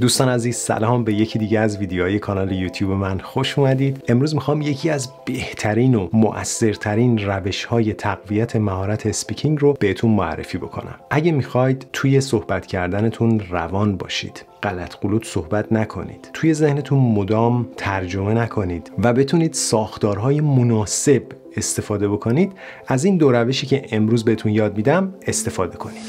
دوستان عزیز سلام به یکی دیگه از ویدیوهای کانال یوتیوب من خوش اومدید امروز میخوام یکی از بهترین و مؤثرترین روش های تقویت مهارت اسپیکینگ رو بهتون معرفی بکنم اگه میخواید توی صحبت کردنتون روان باشید غلط قلوت صحبت نکنید توی ذهنتون مدام ترجمه نکنید و بتونید ساختارهای مناسب استفاده بکنید از این دو روشی که امروز بهتون یاد میدم استفاده کنید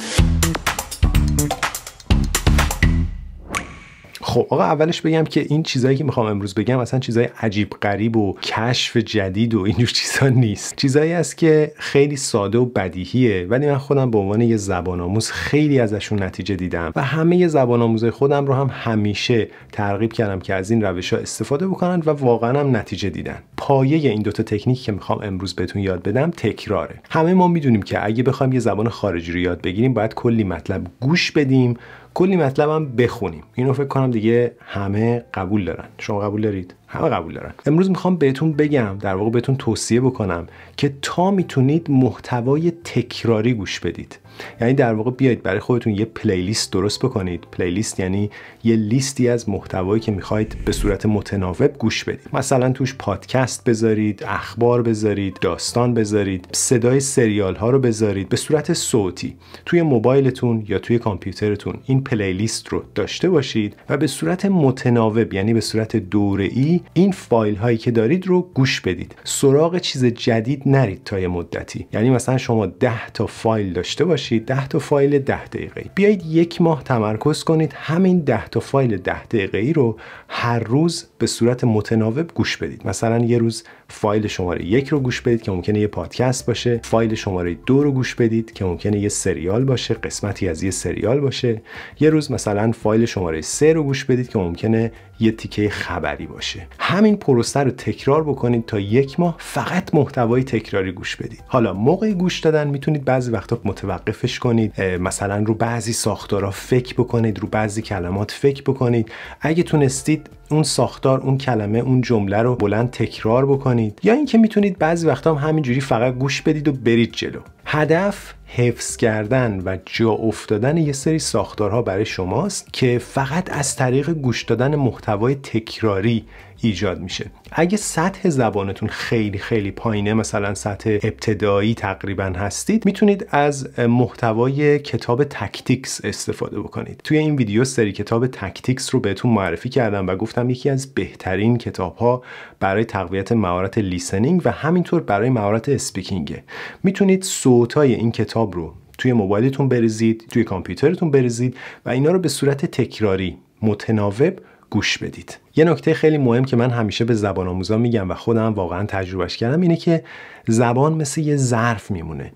خب آقا اولش بگم که این چیزایی که میخوام امروز بگم اصلا چیزای عجیب غریب و کشف جدید و اینجور چیزا نیست چیزایی است که خیلی ساده و بدیهیه ولی من خودم به عنوان یه زبان آموز خیلی ازشون نتیجه دیدم و همه زبان آموزای خودم رو هم همیشه ترغیب کردم که از این روش ها استفاده بکنن و واقعا هم نتیجه دیدن پایه این دوتا تکنیک که میخوام امروز بهتون یاد بدم تکراره همه ما میدونیم که اگه بخوایم یه زبان خارجی رو یاد بگیریم باید کلی مطلب گوش بدیم کلی مطلبم بخونیم اینو فکر کنم دیگه همه قبول دارن شما قبول دارید همه قبول دارن امروز میخوام بهتون بگم در واقع بهتون توصیه بکنم که تا میتونید محتوای تکراری گوش بدید یعنی در واقع بیاید برای خودتون یه پلیلیست درست بکنید پلیلیست یعنی یه لیستی از محتوایی که میخواید به صورت متناوب گوش بدید مثلا توش پادکست بذارید اخبار بذارید داستان بذارید صدای سریال ها رو بذارید به صورت صوتی توی موبایلتون یا توی کامپیوترتون این پلیلیست رو داشته باشید و به صورت متناوب یعنی به صورت دوره‌ای این فایل هایی که دارید رو گوش بدید سراغ چیز جدید نرید تا یه مدتی یعنی مثلا شما 10 تا فایل داشته باشید 10 تا فایل 10 دقیقه بیایید یک ماه تمرکز کنید همین 10 تا فایل 10 دقیقه ای رو هر روز به صورت متناوب گوش بدید مثلا یه روز فایل شماره یک رو گوش بدید که ممکنه یه پادکست باشه فایل شماره دو رو گوش بدید که ممکنه یه سریال باشه قسمتی از یه سریال باشه یه روز مثلا فایل شماره سه رو گوش بدید که ممکنه یه تیکه خبری باشه همین پروسه رو تکرار بکنید تا یک ماه فقط محتوای تکراری گوش بدید حالا موقع گوش دادن میتونید بعضی وقتا متوقفش کنید مثلا رو بعضی ساختارها فکر بکنید رو بعضی کلمات فکر بکنید اگه تونستید اون ساختار اون کلمه اون جمله رو بلند تکرار بکنید یا اینکه میتونید بعضی وقتا هم همینجوری فقط گوش بدید و برید جلو هدف حفظ کردن و جا افتادن یه سری ساختارها برای شماست که فقط از طریق گوش دادن محتوای تکراری ایجاد میشه اگه سطح زبانتون خیلی خیلی پایینه مثلا سطح ابتدایی تقریبا هستید میتونید از محتوای کتاب تکتیکس استفاده بکنید توی این ویدیو سری کتاب تکتیکس رو بهتون معرفی کردم و گفتم یکی از بهترین کتاب ها برای تقویت مهارت لیسنینگ و همینطور برای مهارت اسپیکینگ میتونید صوتای این کتاب کتاب رو توی موبایلتون بریزید توی کامپیوترتون بریزید و اینا رو به صورت تکراری متناوب گوش بدید یه نکته خیلی مهم که من همیشه به زبان آموزا میگم و خودم واقعا تجربهش کردم اینه که زبان مثل یه ظرف میمونه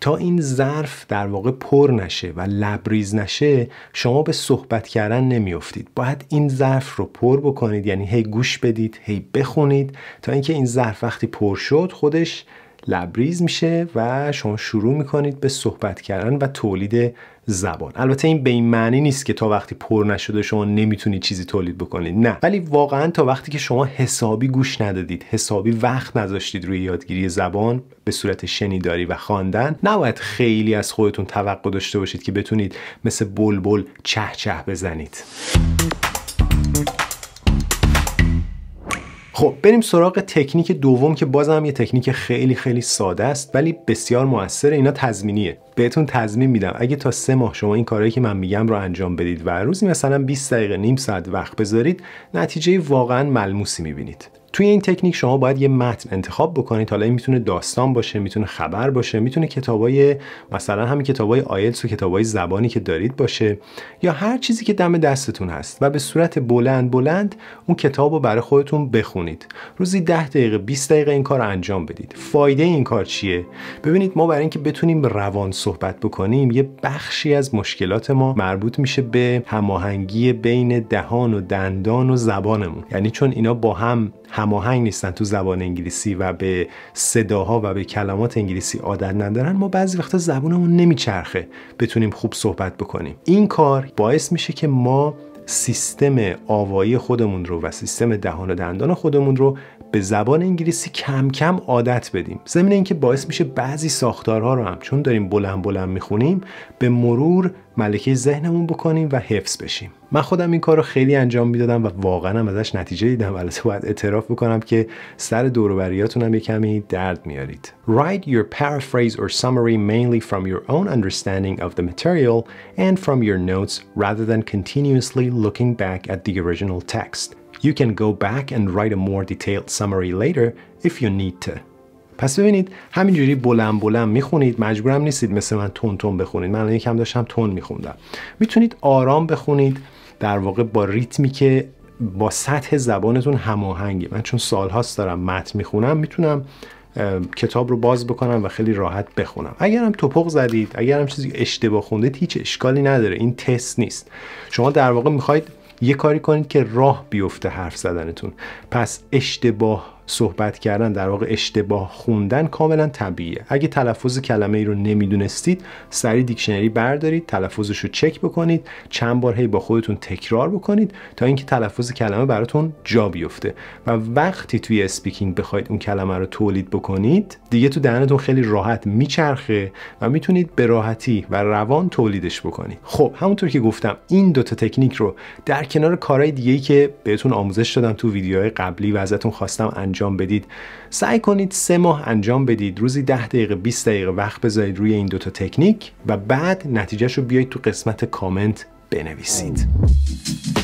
تا این ظرف در واقع پر نشه و لبریز نشه شما به صحبت کردن نمیافتید باید این ظرف رو پر بکنید یعنی هی گوش بدید هی بخونید تا اینکه این ظرف وقتی پر شد خودش لبریز میشه و شما شروع میکنید به صحبت کردن و تولید زبان البته این به این معنی نیست که تا وقتی پر نشده شما نمیتونید چیزی تولید بکنید نه ولی واقعا تا وقتی که شما حسابی گوش ندادید حسابی وقت نذاشتید روی یادگیری زبان به صورت شنیداری و خواندن نباید خیلی از خودتون توقع داشته باشید که بتونید مثل بلبل چه چه بزنید خب بریم سراغ تکنیک دوم که بازم یه تکنیک خیلی خیلی ساده است ولی بسیار موثر اینا تضمینیه بهتون تضمین میدم اگه تا سه ماه شما این کارهایی که من میگم رو انجام بدید و روزی مثلا 20 دقیقه نیم ساعت وقت بذارید نتیجه واقعا ملموسی میبینید توی این تکنیک شما باید یه متن انتخاب بکنید حالا این میتونه داستان باشه میتونه خبر باشه میتونه کتابای مثلا همین کتابای آیلتس و کتابای زبانی که دارید باشه یا هر چیزی که دم دستتون هست و به صورت بلند بلند اون کتاب رو برای خودتون بخونید روزی 10 دقیقه 20 دقیقه این کار انجام بدید فایده این کار چیه ببینید ما برای اینکه بتونیم روان صحبت بکنیم یه بخشی از مشکلات ما مربوط میشه به هماهنگی بین دهان و دندان و زبانمون یعنی چون اینا با هم هماهنگ نیستن تو زبان انگلیسی و به صداها و به کلمات انگلیسی عادت ندارن ما بعضی وقتا زبونمون نمیچرخه بتونیم خوب صحبت بکنیم این کار باعث میشه که ما سیستم آوایی خودمون رو و سیستم دهان و دندان خودمون رو به زبان انگلیسی کم کم عادت بدیم ضمن اینکه باعث میشه بعضی ساختارها رو هم چون داریم بلند بلند میخونیم به مرور ملکه ذهنمون بکنیم و حفظ بشیم من خودم این کار رو خیلی انجام میدادم و واقعا هم ازش نتیجه دیدم البته باید اعتراف بکنم که سر دوروبریاتون هم یه کمی درد میارید Write your paraphrase or summary mainly from your own understanding of the material and from your notes rather than continuously looking back at the original text You can go back and write a more detailed summary later if you need to. پس ببینید همینجوری بلند بلند میخونید مجبورم نیستید مثل من تون تون بخونید من یکم داشتم تون میخوندم میتونید آرام بخونید در واقع با ریتمی که با سطح زبانتون هماهنگه من چون سالهاست دارم متن میخونم میتونم کتاب رو باز بکنم و خیلی راحت بخونم اگرم توپق زدید اگرم چیزی اشتباه خوندید هیچ اشکالی نداره این تست نیست شما در واقع میخواید یه کاری کنید که راه بیفته حرف زدنتون پس اشتباه صحبت کردن در واقع اشتباه خوندن کاملا طبیعیه اگه تلفظ کلمه ای رو نمیدونستید سری دیکشنری بردارید تلفظش رو چک بکنید چند بار هی با خودتون تکرار بکنید تا اینکه تلفظ کلمه براتون جا بیفته و وقتی توی اسپیکینگ بخواید اون کلمه رو تولید بکنید دیگه تو دهنتون خیلی راحت میچرخه و میتونید به راحتی و روان تولیدش بکنید خب همونطور که گفتم این دوتا تکنیک رو در کنار کارهای دیگه که بهتون آموزش دادم تو ویدیوهای قبلی و ازتون خواستم انجام بدید سعی کنید سه ماه انجام بدید روزی 10 دقیقه 20 دقیقه وقت بذارید روی این دوتا تکنیک و بعد نتیجهش رو بیایید تو قسمت کامنت بنویسید